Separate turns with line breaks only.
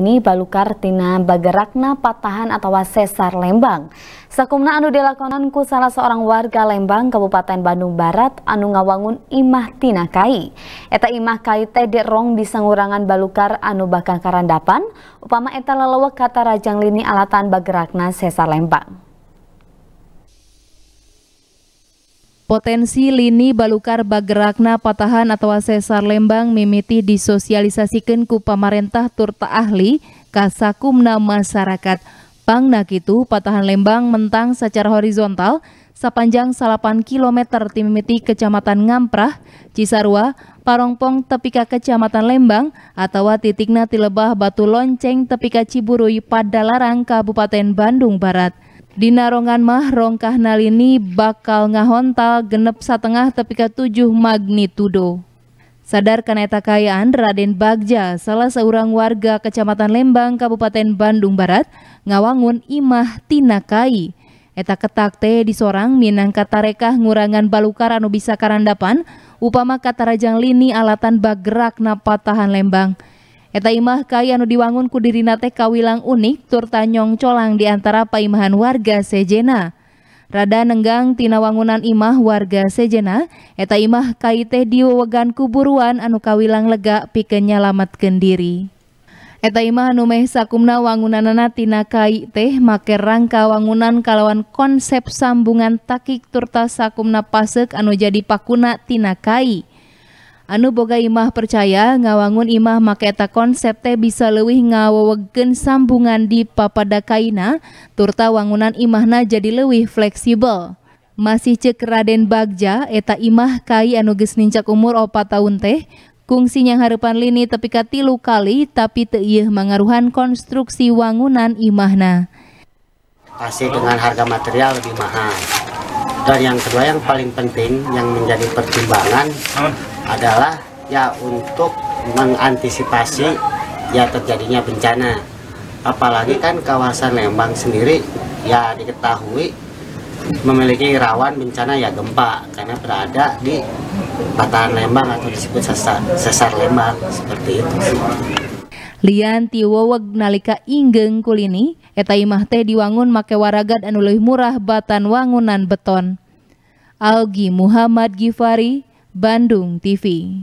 ini balukar tina bagerakna patahan atau sesar Lembang. Sakumna anu dilakonan ku salah seorang warga Lembang Kabupaten Bandung Barat anu ngawangun imah tina kai. Eta imah kai teh rong bisa ngurangan balukar anu bakal karandapan, upama eta lelewek kata rajang lini alatan bagerakna sesar Lembang. Potensi lini balukar bagerakna
patahan atau sesar Lembang mimiti disosialisasikan ku pamarentah turta ahli kasakumna masyarakat. Pangna itu patahan Lembang mentang secara horizontal sepanjang salapan kilometer timimiti Kecamatan Ngamprah, Cisarua, Parongpong tepika Kecamatan Lembang, atau titikna tilebah batu lonceng tepika Ciburui pada larang Kabupaten Bandung Barat. Dinarongan mah rongkah nalini bakal ngahontal genep satengah tepika tujuh magnitudo. Sadar karena eta kayaan Raden Bagja, salah seorang warga Kecamatan Lembang, Kabupaten Bandung Barat, ngawangun imah tina kai. Eta ketak teh disorang minang tarekah ngurangan balukar anu bisa karandapan, upama katarajang lini alatan baggerak napatahan Lembang. Eta imah kaya anu diwangun ku teh kawilang unik turta nyongcolang colang di antara paimahan warga Sejena. Rada nenggang tina wangunan imah warga Sejena, eta imah kai teh diwewegan kuburuan anu kawilang lega piken nyalametkeun diri. Eta imah anu meh sakumna wangunanana tina kai teh make rangka wangunan kalawan konsep sambungan takik turta sakumna pasek anu jadi pakuna tina kai. Anu boga imah percaya ngawangun imah maketa konsep teh bisa leuwih ngawawegen sambungan di papada kaina, turta wangunan imahna jadi leuwih fleksibel. Masih cek Raden Bagja, eta imah kai anu geus nincak umur opat tahun teh, kungsinya harapan lini tapi katilu kali tapi teu ieu mangaruhan konstruksi wangunan imahna.
Pasti dengan harga material lebih mahal. Dan yang kedua yang paling penting yang menjadi pertimbangan adalah ya untuk mengantisipasi ya terjadinya bencana apalagi kan kawasan Lembang sendiri ya diketahui memiliki rawan bencana ya gempa karena berada di patahan Lembang atau disebut sesar, sesar Lembang seperti itu
Lian tiwoweg nalika inggeng kulini eta imah teh diwangun make waragad anu leuwih murah batan wangunan beton Algi Muhammad Gifari Bandung TV.